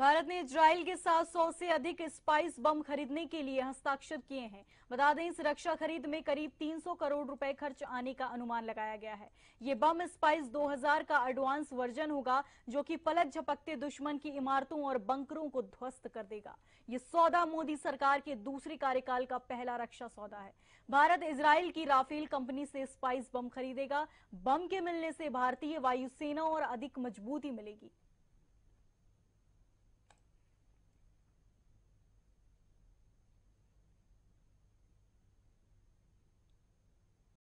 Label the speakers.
Speaker 1: भारत ने इसराइल के साथ सौ से अधिक स्पाइस बम खरीदने के लिए हस्ताक्षर किए हैं बता दें सुरक्षा खरीद में करीब 300 करोड़ रुपए खर्च आने का अनुमान लगाया गया है ये बम स्पाइस 2000 का एडवांस वर्जन होगा जो कि पलक झपकते दुश्मन की इमारतों और बंकरों को ध्वस्त कर देगा ये सौदा मोदी सरकार के दूसरे कार्यकाल का पहला रक्षा सौदा है भारत इसराइल की राफेल कंपनी से स्पाइस बम खरीदेगा बम के मिलने से भारतीय वायुसेना और अधिक मजबूती मिलेगी